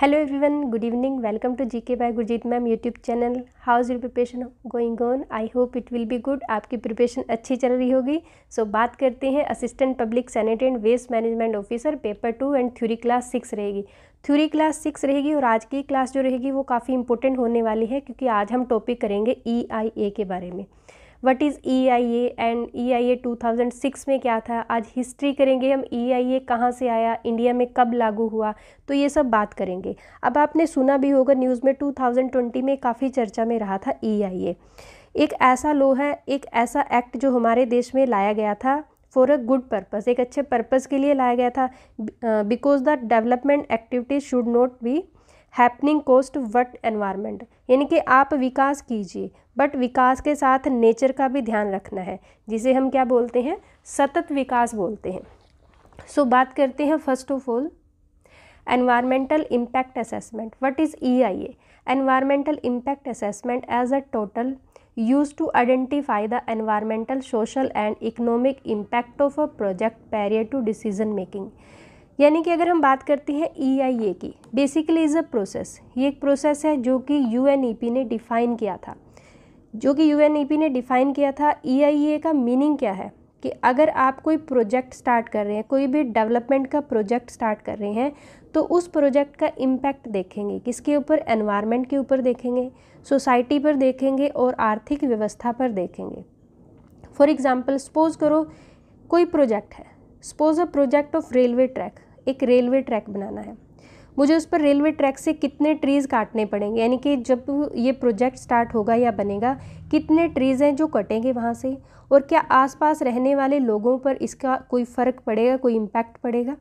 Hello everyone good evening welcome to GK by Gurjeet ma'am YouTube channel how is your preparation going on I hope it will be good आपकी प्रिपरेशन अच्छी चल रही होगी so so, बात करते हैं assistant public sanitary and waste management officer paper two and theory class six रहेगी थ्योरी क्लास सिक्स रहेगी और आज की क्लास जो रहेगी वो काफ़ी इंपॉर्टेंट होने वाली है क्योंकि आज हम टॉपिक करेंगे ई e के बारे में what is E I A and E I A two thousand six में क्या था आज हिस्ट्री करेंगे हम ई आई ए कहाँ से आया इंडिया में कब लागू हुआ तो ये सब बात करेंगे अब आपने सुना भी होगा न्यूज़ में टू थाउजेंड ट्वेंटी में काफ़ी चर्चा में रहा था ई आई ए एक ऐसा लो है एक ऐसा एक्ट जो हमारे देश में लाया गया था फॉर अ गुड पर्पज़ एक अच्छे पर्पज़ के लिए लाया गया था because the development activities should not be happening cost what environment यानी कि आप विकास कीजिए बट विकास के साथ नेचर का भी ध्यान रखना है जिसे हम क्या बोलते हैं सतत विकास बोलते हैं सो so, बात करते हैं first of all environmental impact assessment what is E I A environmental impact assessment as a total use to identify the environmental social and economic impact of a project prior to decision making यानी कि अगर हम बात करते हैं ई I ए की basically is a process ये एक प्रोसेस है जो कि यू एन ई पी ने डिफ़ाइन किया था जो कि यू एन ई पी ने डिफ़ाइन किया था ई आई ए का मीनिंग क्या है कि अगर आप कोई प्रोजेक्ट स्टार्ट कर रहे हैं कोई भी डेवलपमेंट का प्रोजेक्ट स्टार्ट कर रहे हैं तो उस प्रोजेक्ट का इम्पैक्ट देखेंगे किसके ऊपर एनवायरनमेंट के ऊपर देखेंगे सोसाइटी पर देखेंगे और आर्थिक व्यवस्था पर देखेंगे फॉर एग्ज़ाम्पल सपोज़ करो कोई प्रोजेक्ट है suppose a project of railway track एक रेलवे ट्रैक बनाना है मुझे उस पर रेलवे ट्रैक से कितने ट्रीज़ काटने पड़ेंगे यानी कि जब ये प्रोजेक्ट स्टार्ट होगा या बनेगा कितने ट्रीज़ हैं जो कटेंगे वहाँ से और क्या आसपास रहने वाले लोगों पर इसका कोई फ़र्क पड़ेगा कोई इम्पैक्ट पड़ेगा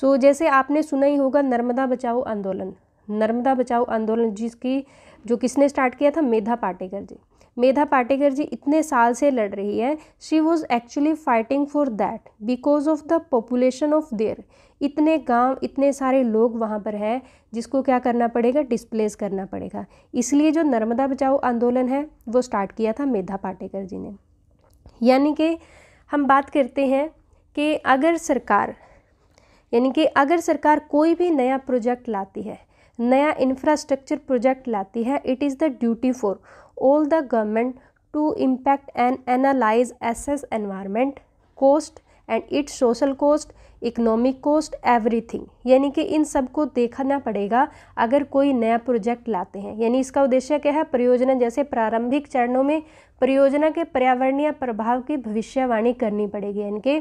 सो so, जैसे आपने सुना ही होगा नर्मदा बचाओ आंदोलन नर्मदा बचाओ आंदोलन जिसकी जो किसने स्टार्ट किया था मेधा पाटेकर जी मेधा पाटेकर जी इतने साल से लड़ रही है she was actually fighting for that because of the population of there इतने गांव इतने सारे लोग वहाँ पर हैं जिसको क्या करना पड़ेगा डिस्प्लेस करना पड़ेगा इसलिए जो नर्मदा बचाओ आंदोलन है वो स्टार्ट किया था मेधा पाटेकर जी ने यानी कि हम बात करते हैं कि अगर सरकार यानी कि अगर सरकार कोई भी नया प्रोजेक्ट लाती है नया इंफ्रास्ट्रक्चर प्रोजेक्ट लाती है it is the duty for all the government to impact and analyze assess environment cost and its social cost economic cost everything यानी कि इन सबको देखना पड़ेगा अगर कोई नया प्रोजेक्ट लाते हैं यानी इसका उद्देश्य क्या है परियोजना जैसे प्रारंभिक चरणों में परियोजना के पर्यावरणीय प्रभाव की भविष्यवाणी करनी पड़ेगी यानी कि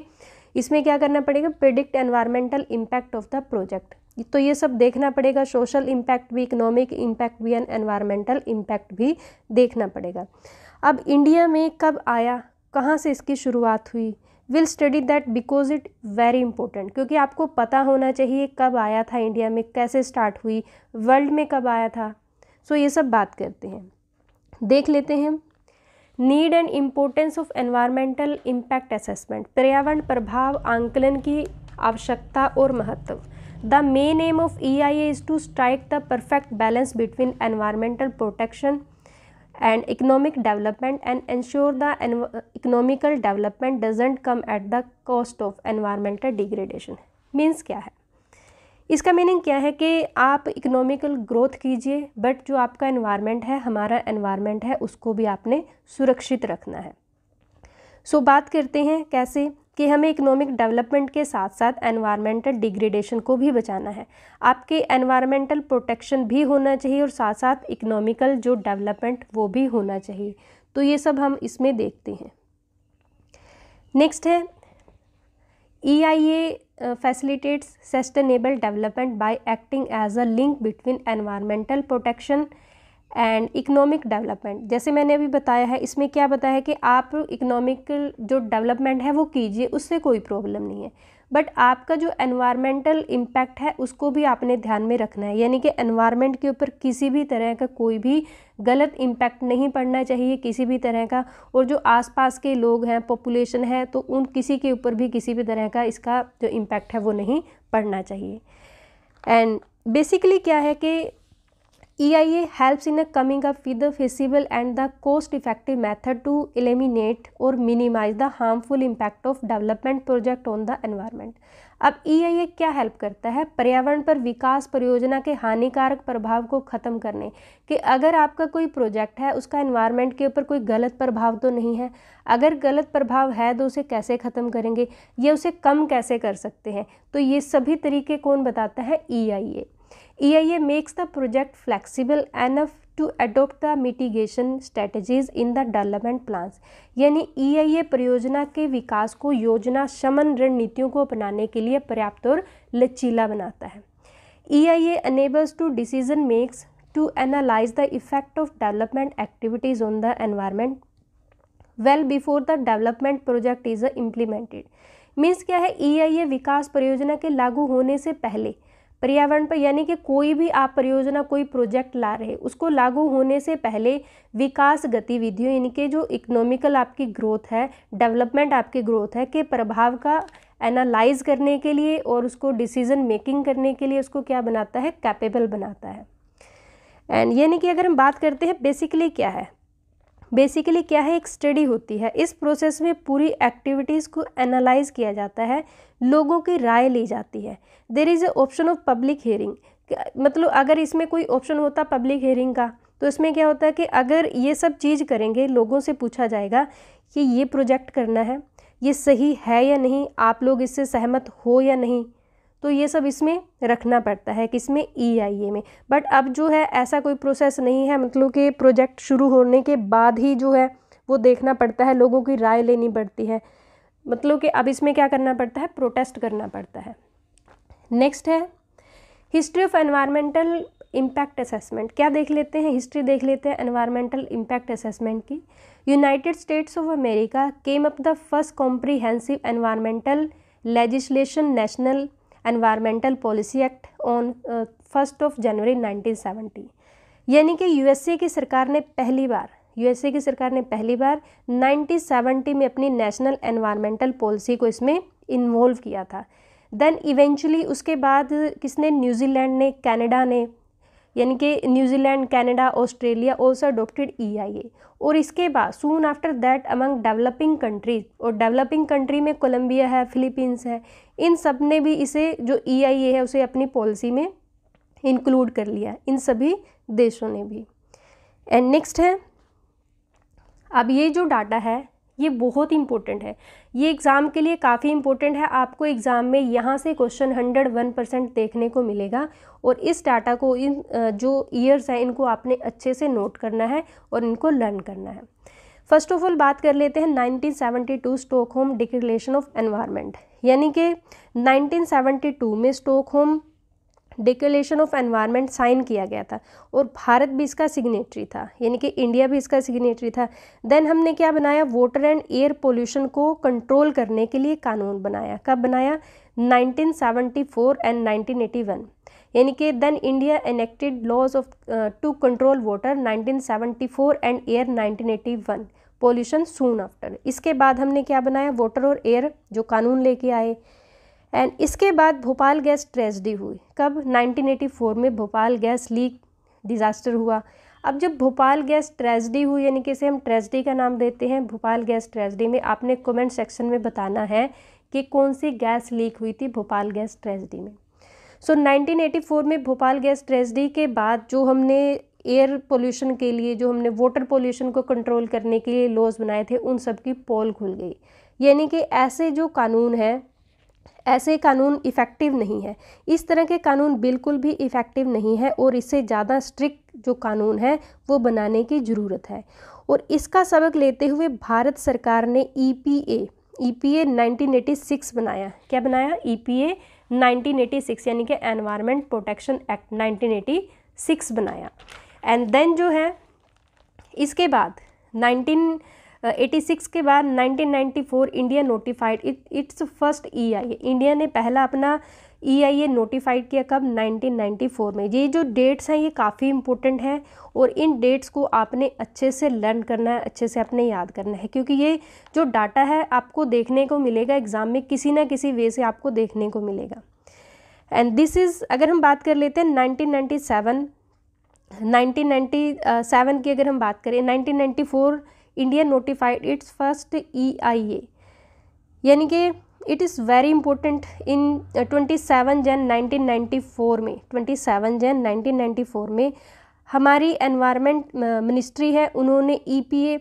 इसमें क्या करना पड़ेगा predict environmental impact of the project तो ये सब देखना पड़ेगा सोशल इम्पैक्ट भी इकोनॉमिक इम्पैक्ट भी एंड एनवायरमेंटल इम्पैक्ट भी देखना पड़ेगा अब इंडिया में कब आया कहाँ से इसकी शुरुआत हुई will study that because it very important क्योंकि आपको पता होना चाहिए कब आया था इंडिया में कैसे स्टार्ट हुई वर्ल्ड में कब आया था सो so ये सब बात करते हैं देख लेते हैं need and importance of environmental impact assessment पर्यावरण प्रभाव आंकलन की आवश्यकता और महत्व the main aim of E I A is to strike the perfect balance between environmental protection and economic development and ensure the economical development doesn't come at the cost of environmental degradation means क्या है इसका meaning क्या है कि आप economical growth कीजिए but जो आपका एनवायरनमेंट है हमारा एनवायरनमेंट है उसको भी आपने सुरक्षित रखना है सो so, बात करते हैं कैसे कि हमें इकोनॉमिक डेवलपमेंट के साथ साथ एनवायरमेंटल डिग्रेडेशन को भी बचाना है आपके एनवायरमेंटल प्रोटेक्शन भी होना चाहिए और साथ साथ इकोनॉमिकल जो डेवलपमेंट वो भी होना चाहिए तो ये सब हम इसमें देखते हैं नेक्स्ट है E I A uh, facilitates sustainable development by acting as a link between environmental protection and economic development जैसे मैंने अभी बताया है इसमें क्या बताया है कि आप इकोनॉमिक जो डेवलपमेंट है वो कीजिए उससे कोई प्रॉब्लम नहीं है बट आपका जो एनवायरमेंटल इम्पैक्ट है उसको भी आपने ध्यान में रखना है यानी कि एनवायरमेंट के ऊपर किसी भी तरह का कोई भी गलत इम्पैक्ट नहीं पड़ना चाहिए किसी भी तरह का और जो आसपास के लोग हैं पॉपुलेशन है तो उन किसी के ऊपर भी किसी भी तरह का इसका जो इम्पैक्ट है वो नहीं पड़ना चाहिए एंड बेसिकली क्या है कि EIA helps in coming up with the feasible and the cost effective method to eliminate or minimize the harmful impact of development project on the environment. अब EIA क्या हेल्प करता है पर्यावरण पर विकास परियोजना के हानिकारक प्रभाव को ख़त्म करने कि अगर आपका कोई प्रोजेक्ट है उसका एनवायरमेंट के ऊपर कोई गलत प्रभाव तो नहीं है अगर गलत प्रभाव है तो उसे कैसे ख़त्म करेंगे या उसे कम कैसे कर सकते हैं तो ये सभी तरीके कौन बताता है ई e EIA makes the project flexible enough to adopt the mitigation strategies in the development plans. यानी ई आई ए परियोजना के विकास को योजना शमन रणनीतियों को अपनाने के लिए पर्याप्त और लचीला बनाता है E I A enables to decision makers to analyse the effect of development activities on the environment well before the development project is implemented means क्या है ई आई ए विकास परियोजना के लागू होने से पहले पर्यावरण पर यानी कि कोई भी आप परियोजना कोई प्रोजेक्ट ला रहे उसको लागू होने से पहले विकास गतिविधियों यानी कि जो इकोनॉमिकल आपकी ग्रोथ है डेवलपमेंट आपकी ग्रोथ है के प्रभाव का एनालाइज करने के लिए और उसको डिसीजन मेकिंग करने के लिए उसको क्या बनाता है कैपेबल बनाता है एंड यानी कि अगर हम बात करते हैं बेसिकली क्या है बेसिकली क्या है एक स्टडी होती है इस प्रोसेस में पूरी एक्टिविटीज़ को एनालाइज किया जाता है लोगों की राय ली जाती है there is a option of public hearing मतलब अगर इसमें कोई ऑप्शन होता पब्लिक हेयरिंग का तो इसमें क्या होता है कि अगर ये सब चीज़ करेंगे लोगों से पूछा जाएगा कि ये प्रोजेक्ट करना है ये सही है या नहीं आप लोग इससे सहमत हो या नहीं तो ये सब इसमें रखना पड़ता है किसमें ई आई ए में बट अब जो है ऐसा कोई प्रोसेस नहीं है मतलब कि प्रोजेक्ट शुरू होने के बाद ही जो है वो देखना पड़ता है लोगों की राय लेनी पड़ती है मतलब कि अब इसमें क्या करना पड़ता है प्रोटेस्ट करना पड़ता है नेक्स्ट है history of environmental impact assessment क्या देख लेते हैं हिस्ट्री देख लेते हैं एनवायरमेंटल इम्पैक्ट असेसमेंट की United States of America came up the first comprehensive environmental legislation National Environmental Policy Act on first of January 1970 यानी कि यूएसए की सरकार ने पहली बार यूएसए की सरकार ने पहली बार 1970 में अपनी नेशनल एनवायरमेंटल पॉलिसी को इसमें इन्वॉल्व किया था देन इवेंचुअली उसके बाद किसने न्यूजीलैंड ने कनाडा ने यानी कि New Zealand Canada Australia also adopted E I A और इसके बाद soon after that among developing countries और डेवलपिंग कंट्री में कोलंबिया है फिलीपींस है इन सब ने भी इसे जो ई e है उसे अपनी पॉलिसी में इंक्लूड कर लिया इन सभी देशों ने भी एंड नेक्स्ट है अब ये जो डाटा है ये बहुत इंपॉर्टेंट है ये एग्ज़ाम के लिए काफ़ी इंपॉर्टेंट है आपको एग्ज़ाम में यहाँ से क्वेश्चन हंड्रेड वन परसेंट देखने को मिलेगा और इस डाटा को इन जो ईयर्स हैं इनको आपने अच्छे से नोट करना है और इनको लर्न करना है फर्स्ट ऑफ ऑल बात कर लेते हैं 1972 होम डिक्रेशन ऑफ एनवायरमेंट यानी कि 1972 में Stockholm declaration of environment sign किया गया था और भारत भी इसका सिग्नेटरी था यानी कि इंडिया भी इसका सिग्नेटरी था देन हमने क्या बनाया वाटर एंड एयर पोल्यूशन को कंट्रोल करने के लिए कानून बनाया कब बनाया 1974 एंड 1981 यानी कि then India enacted laws of to control water 1974 and air 1981 pollution soon after इसके बाद हमने क्या बनाया वाटर और एयर जो कानून लेके आए एंड इसके बाद भोपाल गैस ट्रेजडी हुई कब 1984 में भोपाल गैस लीक डिज़ास्टर हुआ अब जब भोपाल गैस ट्रेजडी हुई यानी कि इसे हम ट्रेजडी का नाम देते हैं भोपाल गैस ट्रेजडी में आपने कमेंट सेक्शन में बताना है कि कौन सी गैस लीक हुई थी भोपाल गैस ट्रेजडी में सो so, 1984 में भोपाल गैस ट्रेजडी के बाद जो हमने एयर पोल्यूशन के लिए जो हमने वाटर पोल्यूशन को कंट्रोल करने के लिए लॉज बनाए थे उन सब की पोल खुल गई यानी कि ऐसे जो कानून हैं ऐसे कानून इफ़ेक्टिव नहीं है इस तरह के कानून बिल्कुल भी इफ़ेक्टिव नहीं है और इससे ज़्यादा स्ट्रिक्ट जो कानून है वो बनाने की ज़रूरत है और इसका सबक लेते हुए भारत सरकार ने ई ईपीए 1986 बनाया क्या बनाया ईपीए e 1986 यानी कि एनवायरनमेंट प्रोटेक्शन एक्ट 1986 बनाया एंड देन जो है इसके बाद 19 86 के बाद 1994 India notified its first E e I India ने पहला अपना ई आई ए नोटिफाइड किया कब 1994 में ये जो डेट्स हैं ये काफ़ी इंपॉर्टेंट हैं और इन डेट्स को आपने अच्छे से लर्न करना है अच्छे से अपने याद करना है क्योंकि ये जो डाटा है आपको देखने को मिलेगा एग्ज़ाम में किसी ना किसी वे से आपको देखने को मिलेगा एंड दिस इज़ अगर हम बात कर लेते हैं नाइनटीन 1997 की अगर हम बात करें 1994 India notified its first E I यानी कि it is very important in twenty seven Jan four में twenty seven Jan nineteen ninety four में हमारी एनवायरनमेंट मिनिस्ट्री uh, है उन्होंने ई पी ए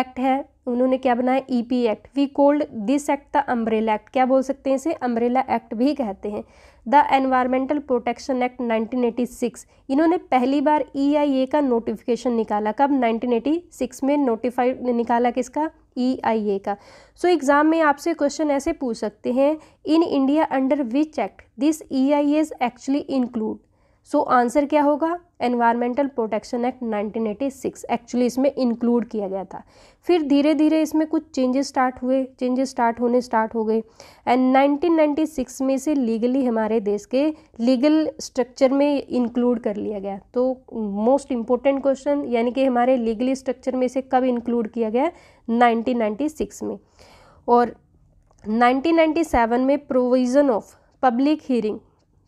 एक्ट है उन्होंने क्या बनाया E P act we called this act the umbrella act क्या बोल सकते हैं इसे अम्ब्रेला एक्ट भी कहते हैं द एनवायरमेंटल प्रोटेक्शन एक्ट 1986 इन्होंने पहली बार ई e का नोटिफिकेशन निकाला कब 1986 में नोटिफाइड निकाला किसका ई e का सो so, एग्ज़ाम में आपसे क्वेश्चन ऐसे पूछ सकते हैं in India under which act this E I actually include so so, answer क्या होगा एनवायरमेंटल प्रोटेक्शन एक्ट 1986 एक्चुअली इसमें इंक्लूड किया गया था फिर धीरे धीरे इसमें कुछ चेंजेस स्टार्ट हुए चेंजेस स्टार्ट होने स्टार्ट हो गए एंड 1996 में से लीगली हमारे देश के लीगल स्ट्रक्चर में इंक्लूड कर लिया गया तो मोस्ट इंपॉर्टेंट क्वेश्चन यानी कि हमारे लीगली स्ट्रक्चर में से कब इंक्लूड किया गया नाइनटीन में और नाइनटीन में provision of public hearing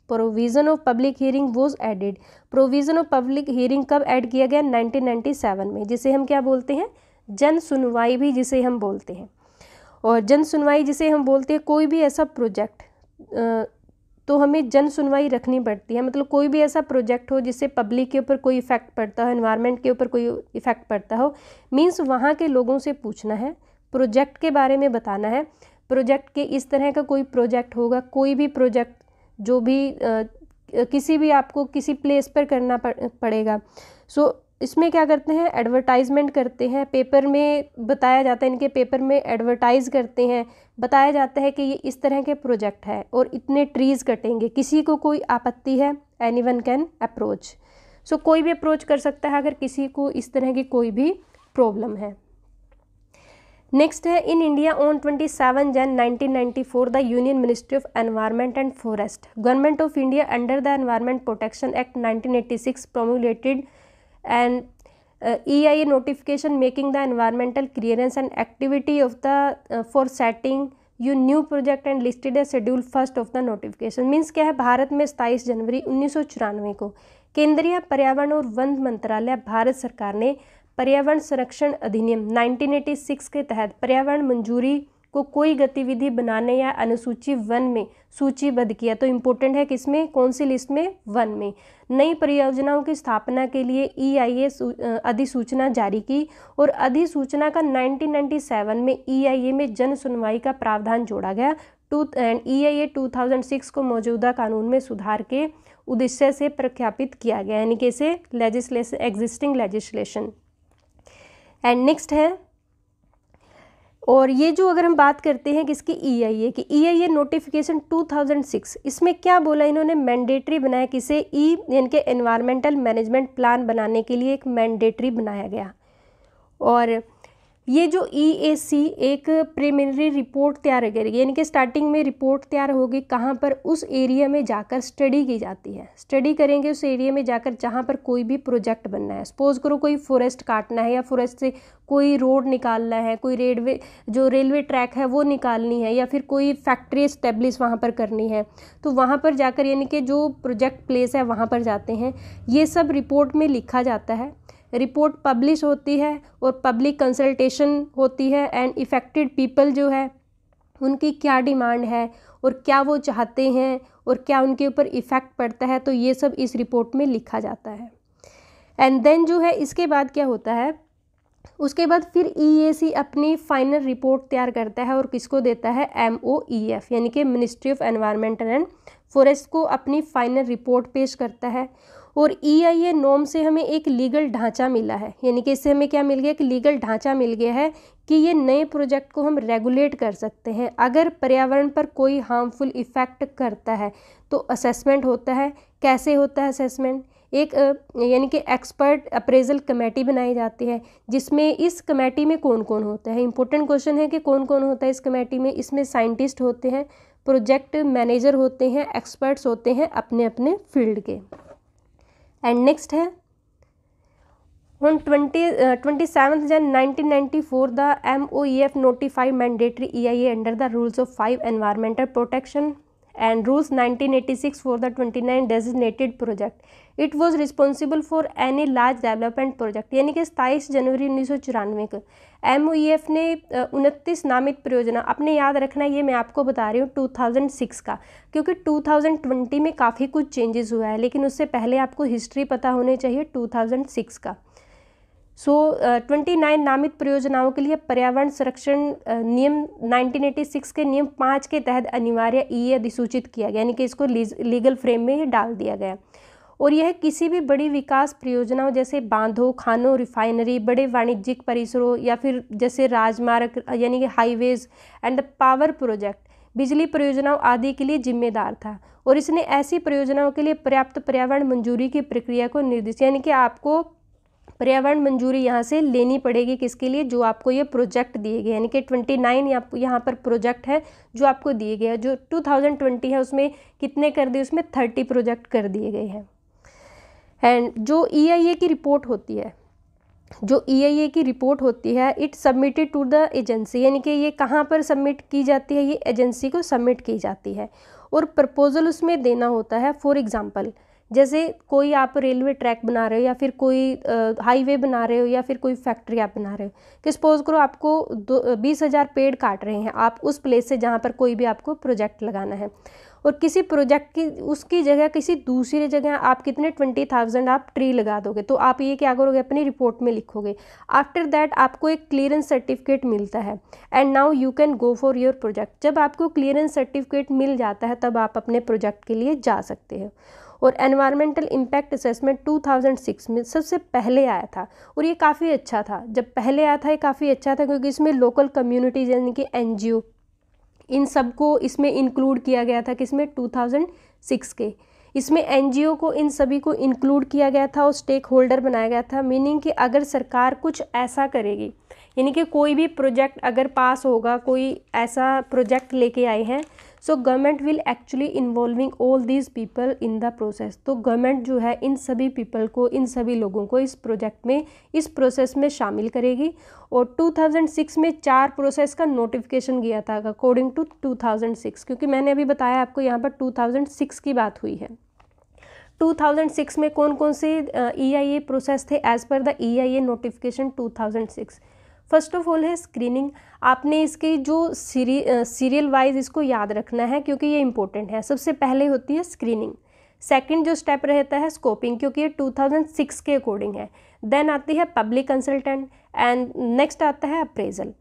provision of public hearing was added provision of public hearing कब ऐड किया गया 1997 में जिसे हम क्या बोलते हैं जन सुनवाई भी जिसे हम बोलते हैं और जन सुनवाई जिसे हम बोलते हैं कोई भी ऐसा प्रोजेक्ट तो हमें जन सुनवाई रखनी पड़ती है मतलब कोई भी ऐसा प्रोजेक्ट हो जिससे पब्लिक के ऊपर कोई इफेक्ट पड़ता हो इन्वायरमेंट के ऊपर कोई इफेक्ट पड़ता हो मीन्स वहाँ के लोगों से पूछना है प्रोजेक्ट के बारे में बताना है प्रोजेक्ट के इस तरह का कोई प्रोजेक्ट होगा कोई भी प्रोजेक्ट जो भी किसी भी आपको किसी प्लेस पर करना पड़ेगा सो so, इसमें क्या करते हैं एडवर्टाइजमेंट करते हैं पेपर में बताया जाता है इनके पेपर में एडवर्टाइज करते हैं बताया जाता है कि ये इस तरह के प्रोजेक्ट है और इतने ट्रीज़ कटेंगे किसी को कोई आपत्ति है any one can approach so कोई भी अप्रोच कर सकता है अगर किसी को इस तरह की कोई भी प्रॉब्लम है नेक्स्ट है in India on 27 Jan 1994 the union ministry of environment and forest government of India under the environment protection act 1986 promulgated and E I A notification making the environmental clearance and activity of the for setting you new project and listed है schedule first of the notification means क्या है भारत में सताईस जनवरी उन्नीस सौ चौरानवे को केंद्रीय पर्यावरण और वन मंत्रालय भारत सरकार ने पर्यावरण संरक्षण अधिनियम 1986 के तहत पर्यावरण मंजूरी को कोई गतिविधि बनाने या अनुसूची वन में सूचीबद्ध किया तो इम्पोर्टेंट है किसमें कौन सी लिस्ट में वन में नई परियोजनाओं की स्थापना के लिए ई आई ए अधिसूचना जारी की और अधिसूचना का 1997 में ई आई ए में जन सुनवाई का प्रावधान जोड़ा गया to and E I A to को मौजूदा कानून में सुधार के उद्देश्य से प्रख्यापित किया गया यानी कि इसे legislation existing legislation and next है और ये जो अगर हम बात करते हैं किसकी ई आई ए की ई आई ए नोटिफिकेशन 2006 इसमें क्या बोला इन्होंने मैंडेटरी बनाया किसे ई e, यानी कि एनवायरमेंटल मैनेजमेंट प्लान बनाने के लिए एक मैंडेटरी बनाया गया और ये जो ई e एक प्रीमिनरी रिपोर्ट तैयार करेगी यानी कि स्टार्टिंग में रिपोर्ट तैयार होगी कहाँ पर उस एरिया में जाकर स्टडी की जाती है स्टडी करेंगे उस एरिया में जाकर जहाँ पर कोई भी प्रोजेक्ट बनना है सपोज करो कोई फॉरेस्ट काटना है या फॉरेस्ट से कोई रोड निकालना है कोई रेलवे जो रेलवे ट्रैक है वो निकालनी है या फिर कोई फैक्ट्री इस्टेब्लिश वहाँ पर करनी है तो वहाँ पर जाकर यानी कि जो प्रोजेक्ट प्लेस है वहाँ पर जाते हैं ये सब रिपोर्ट में लिखा जाता है रिपोर्ट पब्लिश होती है और पब्लिक कंसल्टेशन होती है एंड इफ़ेक्टेड पीपल जो है उनकी क्या डिमांड है और क्या वो चाहते हैं और क्या उनके ऊपर इफ़ेक्ट पड़ता है तो ये सब इस रिपोर्ट में लिखा जाता है एंड देन जो है इसके बाद क्या होता है उसके बाद फिर ई e अपनी फाइनल रिपोर्ट तैयार करता है और किसको देता है एम e यानी कि ministry of environmental and forest को अपनी फाइनल रिपोर्ट पेश करता है और ई आई ए नॉम से हमें एक लीगल ढांचा मिला है यानी कि इससे हमें क्या मिल गया एक लीगल ढांचा मिल गया है कि ये नए प्रोजेक्ट को हम रेगुलेट कर सकते हैं अगर पर्यावरण पर कोई हार्मफुल इफ़ेक्ट करता है तो असेसमेंट होता है कैसे होता है असेसमेंट एक यानी कि एक्सपर्ट अप्रेजल कमेटी बनाई जाती है जिसमें इस कमेटी में कौन कौन होता है इंपॉर्टेंट क्वेश्चन है कि कौन कौन होता है इस कमेटी में इसमें साइंटिस्ट होते हैं प्रोजेक्ट मैनेजर होते हैं एक्सपर्ट्स होते हैं अपने अपने फील्ड के एंड नेक्स्ट है हूँ twenty twenty seventh Jan nineteen ninety four the M O E F notify mandatory E I A under the rules of five environmental protection and rules 1986 for the 29 designated project. It was responsible for any large development project. यानी कि सताईस जनवरी उन्नीस को M e ने उनतीस नामित परियोजना अपने याद रखना ये मैं आपको बता रही हूँ 2006 का क्योंकि 2020 में काफ़ी कुछ चेंजेस हुआ है लेकिन उससे पहले आपको हिस्ट्री पता होनी चाहिए 2006 का so so, twenty uh, nine नामित परियोजनाओं के लिए पर्यावरण संरक्षण uh, नियम 1986 के नियम पाँच के तहत अनिवार्य ई अधिसूचित किया गया यानी कि इसको लीगल फ्रेम में ही डाल दिया गया और यह किसी भी बड़ी विकास परियोजनाओं जैसे बांधों खानों रिफाइनरी बड़े वाणिज्यिक परिसरों या फिर जैसे राजमार्ग uh, यानी कि हाईवेज एंड पावर प्रोजेक्ट बिजली परियोजनाओं आदि के लिए जिम्मेदार था और इसने ऐसी परियोजनाओं के लिए पर्याप्त पर्यावरण मंजूरी की प्रक्रिया को निर्देश यानी कि आपको पर्यावरण मंजूरी यहाँ से लेनी पड़ेगी किसके लिए जो आपको ये प्रोजेक्ट दिए गए यानी कि ट्वेंटी नाइन यहाँ पर प्रोजेक्ट है जो आपको दिए गए हैं जो टू थाउजेंड ट्वेंटी है उसमें कितने कर दिए उसमें थर्टी प्रोजेक्ट कर दिए गए हैं एंड जो ई आई ए की रिपोर्ट होती है जो ई आई ए की रिपोर्ट होती है it submitted to the agency यानी कि ये कहाँ पर सबमिट की जाती है ये एजेंसी को सबमिट की जाती है और प्रपोजल उसमें देना होता है फॉर एग्ज़ाम्पल जैसे कोई आप रेलवे ट्रैक बना रहे हो या फिर कोई हाईवे बना रहे हो या फिर कोई फैक्ट्री आप बना रहे हो कि सपोज करो आपको दो बीस हज़ार पेड़ काट रहे हैं आप उस प्लेस से जहाँ पर कोई भी आपको प्रोजेक्ट लगाना है और किसी प्रोजेक्ट की उसकी जगह किसी दूसरी जगह आप कितने ट्वेंटी थाउजेंड आप ट्री लगा दोगे तो आप ये क्या करोगे अपनी रिपोर्ट में लिखोगे आफ्टर दैट आपको एक क्लियरेंस सर्टिफिकेट मिलता है and now you can go for your project जब आपको क्लियरेंस सर्टिफिकेट मिल जाता है तब आप अपने प्रोजेक्ट के लिए जा सकते हो और एनवायरमेंटल इम्पैक्ट असेसमेंट 2006 में सबसे पहले आया था और ये काफ़ी अच्छा था जब पहले आया था ये काफ़ी अच्छा था क्योंकि इसमें लोकल कम्युनिटीज यानी कि एन इन सब को इसमें इंक्लूड किया गया था किसमें सिक्स के इसमें एनजीओ को इन सभी को इंक्लूड किया गया था और स्टेक होल्डर बनाया गया था मीनिंग कि अगर सरकार कुछ ऐसा करेगी यानी कि कोई भी प्रोजेक्ट अगर पास होगा कोई ऐसा प्रोजेक्ट लेके आए हैं so government will actually involving all these people in the process तो गवर्नमेंट जो है इन सभी पीपल को इन सभी लोगों को इस प्रोजेक्ट में इस प्रोसेस में शामिल करेगी और 2006 में चार प्रोसेस का नोटिफिकेशन गया था अकॉर्डिंग टू 2006 क्योंकि मैंने अभी बताया आपको यहाँ पर 2006 की बात हुई है 2006 में कौन कौन से ई आई ए प्रोसेस थे as per the E I A notification 2006 first of all है स्क्रीनिंग आपने इसकी जो सीरी सीरियल वाइज इसको याद रखना है क्योंकि ये इंपॉर्टेंट है सबसे पहले होती है स्क्रीनिंग सेकंड जो स्टेप रहता है स्कोपिंग क्योंकि ये 2006 के अकॉर्डिंग है देन आती है पब्लिक कंसल्टेंट एंड नेक्स्ट आता है अप्रेजल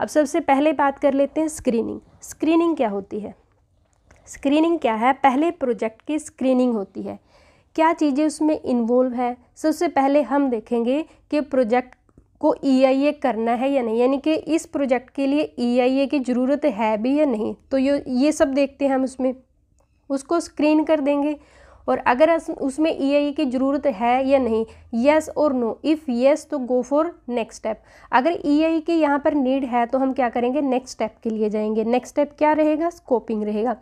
अब सबसे पहले बात कर लेते हैं स्क्रीनिंग स्क्रीनिंग क्या होती है स्क्रीनिंग क्या है पहले प्रोजेक्ट की स्क्रीनिंग होती है क्या चीज़ें उसमें इन्वॉल्व है सबसे पहले हम देखेंगे कि प्रोजेक्ट को ई e करना है या नहीं यानी कि इस प्रोजेक्ट के लिए ई e की ज़रूरत है भी या नहीं तो ये ये सब देखते हैं हम उसमें उसको स्क्रीन कर देंगे और अगर उसमें ई e की ज़रूरत है या नहीं येस और नो इफ़ येस तो गो फॉर नेक्स्ट स्टेप अगर ई की यहाँ पर नीड है तो हम क्या करेंगे नेक्स्ट स्टेप के लिए जाएंगे नेक्स्ट स्टेप क्या रहेगा स्कोपिंग रहेगा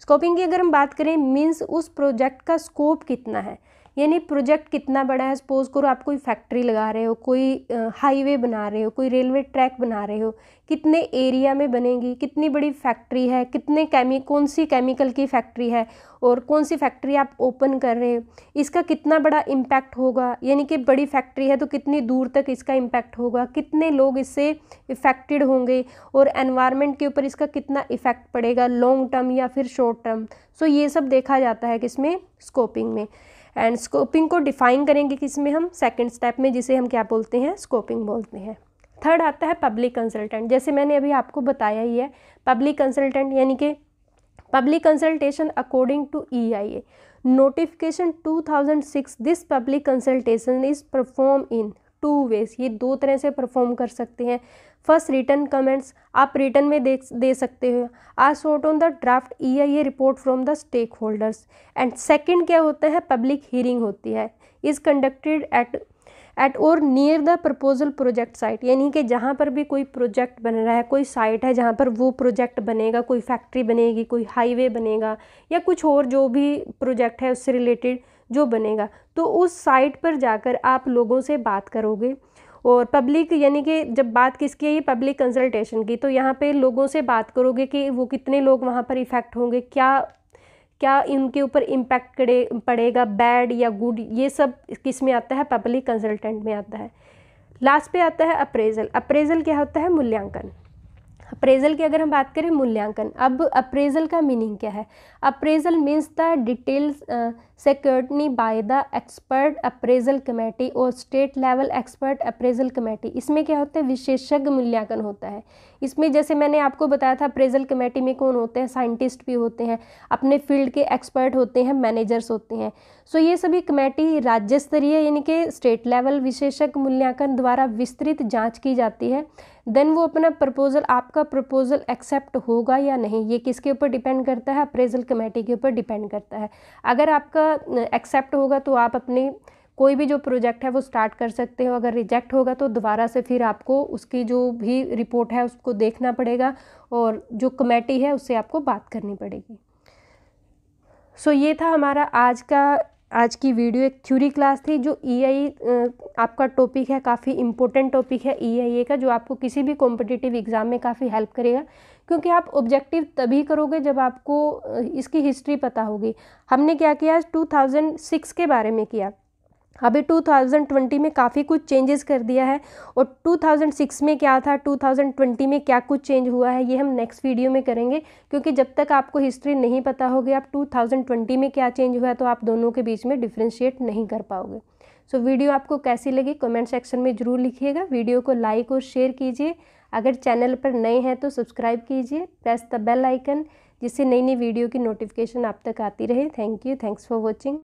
स्कोपिंग की अगर हम बात करें मीन्स उस प्रोजेक्ट का स्कोप कितना है यानी प्रोजेक्ट कितना बड़ा है सपोज करो आप कोई फैक्ट्री लगा रहे हो कोई हाईवे बना रहे हो कोई रेलवे ट्रैक बना रहे हो कितने एरिया में बनेगी कितनी बड़ी फैक्ट्री है कितने केमी कौन सी केमिकल की फैक्ट्री है और कौन सी फैक्ट्री आप ओपन कर रहे हो इसका कितना बड़ा इम्पैक्ट होगा यानी कि बड़ी फैक्ट्री है तो कितनी दूर तक इसका इम्पैक्ट होगा कितने लोग इससे इफ़ेक्टेड होंगे और एनवायरनमेंट के ऊपर इसका कितना इफ़ेक्ट पड़ेगा लॉन्ग टर्म या फिर शॉर्ट टर्म सो ये सब देखा जाता है किसमें स्कोपिंग में एंड स्कोपिंग को डिफाइन करेंगे किस में हम सेकेंड स्टेप में जिसे हम क्या बोलते हैं स्कोपिंग बोलते हैं थर्ड आता है पब्लिक कंसल्टेंट जैसे मैंने अभी आपको बताया ही है पब्लिक कंसल्टेंट यानी कि E I A notification two thousand 2006 this public consultation is perform in two ways ये दो तरह से परफॉर्म कर सकते हैं फर्स्ट रिटर्न कमेंट्स आप रिटर्न में दे दे सकते हो a sought on the draft E I A report from the stakeholders and second क्या होता है पब्लिक हियरिंग होती है इज़ कंडक्टेड एट एट और near the proposal project site यानी कि जहाँ पर भी कोई प्रोजेक्ट बन रहा है कोई साइट है जहाँ पर वो प्रोजेक्ट बनेगा कोई फैक्ट्री बनेगी कोई हाईवे बनेगा या कुछ और जो भी प्रोजेक्ट है उससे रिलेटेड जो बनेगा तो उस साइट पर जाकर आप लोगों से बात करोगे और पब्लिक यानी कि जब बात किसकी है ये पब्लिक कंसल्टेशन की तो यहाँ पे लोगों से बात करोगे कि वो कितने लोग वहाँ पर इफ़ेक्ट होंगे क्या क्या इनके ऊपर इम्पैक्ट पड़ेगा बैड या गुड ये सब किस में आता है पब्लिक कंसल्टेंट में आता है लास्ट पे आता है अप्रेजल अप्रेजल क्या होता है मूल्यांकन अप्रेजल की अगर हम बात करें मूल्यांकन अब अप्रेजल का मीनिंग क्या है appraisal means the details uh, by by the expert appraisal committee और state level expert appraisal committee इसमें क्या होता है विशेषज्ञ मूल्यांकन होता है इसमें जैसे मैंने आपको बताया था अप्रेजल कमेटी में कौन होते हैं साइंटिस्ट भी होते हैं अपने फील्ड के एक्सपर्ट होते हैं मैनेजर्स होते हैं सो so, ये सभी कमेटी राज्य स्तरीय यानी कि स्टेट लेवल विशेषज्ञ मूल्यांकन द्वारा विस्तृत जाँच की जाती है देन वो अपना प्रपोजल आपका प्रपोजल एक्सेप्ट होगा या नहीं ये किसके ऊपर डिपेंड करता है अप्रेजल कमेटी के ऊपर डिपेंड करता है अगर आपका एक्सेप्ट होगा तो आप अपनी कोई भी जो प्रोजेक्ट है वो स्टार्ट कर सकते हो अगर रिजेक्ट होगा तो दोबारा से फिर आपको उसकी जो भी रिपोर्ट है उसको देखना पड़ेगा और जो कमेटी है उससे आपको बात करनी पड़ेगी सो so, ये था हमारा आज का आज की वीडियो एक थ्योरी क्लास थी जो ई e आपका टॉपिक है काफ़ी इंपॉर्टेंट टॉपिक है ई e का जो आपको किसी भी कॉम्पिटिटिव एग्ज़ाम में काफ़ी हेल्प करेगा क्योंकि आप ऑब्जेक्टिव तभी करोगे जब आपको इसकी हिस्ट्री पता होगी हमने क्या किया 2006 के बारे में किया अभी 2020 में काफ़ी कुछ चेंजेस कर दिया है और 2006 में क्या था 2020 में क्या कुछ चेंज हुआ है ये हम नेक्स्ट वीडियो में करेंगे क्योंकि जब तक आपको हिस्ट्री नहीं पता होगी आप 2020 में क्या चेंज हुआ है तो आप दोनों के बीच में डिफ्रेंशिएट नहीं कर पाओगे सो so, वीडियो आपको कैसी लगी कमेंट सेक्शन में ज़रूर लिखिएगा वीडियो को लाइक और शेयर कीजिए अगर चैनल पर नए हैं तो सब्सक्राइब कीजिए प्रेस द बेल आइकन जिससे नई नई वीडियो की नोटिफिकेशन आप तक आती रहे thank you thanks for watching